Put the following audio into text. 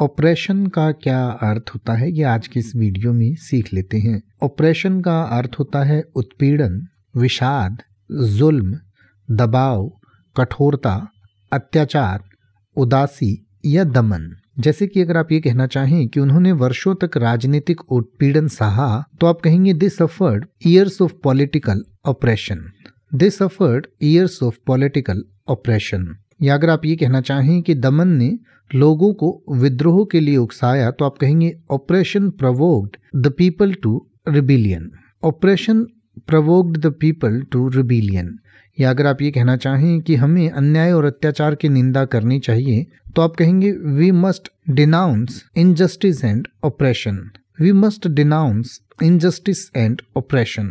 operation का क्या अर्थ होता है ये आज के इस वीडियो में सीख लेते हैं ऑपरेशन का अर्थ होता है उत्पीड़न विषाद जुल्म दबाव कठोरता अत्याचार उदासी या दमन जैसे कि अगर आप ये कहना चाहें कि उन्होंने वर्षों तक राजनीतिक उत्पीड़न सहा तो आप कहेंगे this suffered years of political oppression this suffered years of political oppression या अगर आप ये कहना चाहें कि दमन ने लोगों को विद्रोह के लिए उकसाया तो आप कहेंगे oppression provoked the people to rebellion oppression provoked the people to rebellion या अगर आप ये कहना चाहें कि हमें अन्याय और अत्याचार की निंदा करनी चाहिए तो आप कहेंगे we must denounce injustice and oppression we must denounce injustice and operation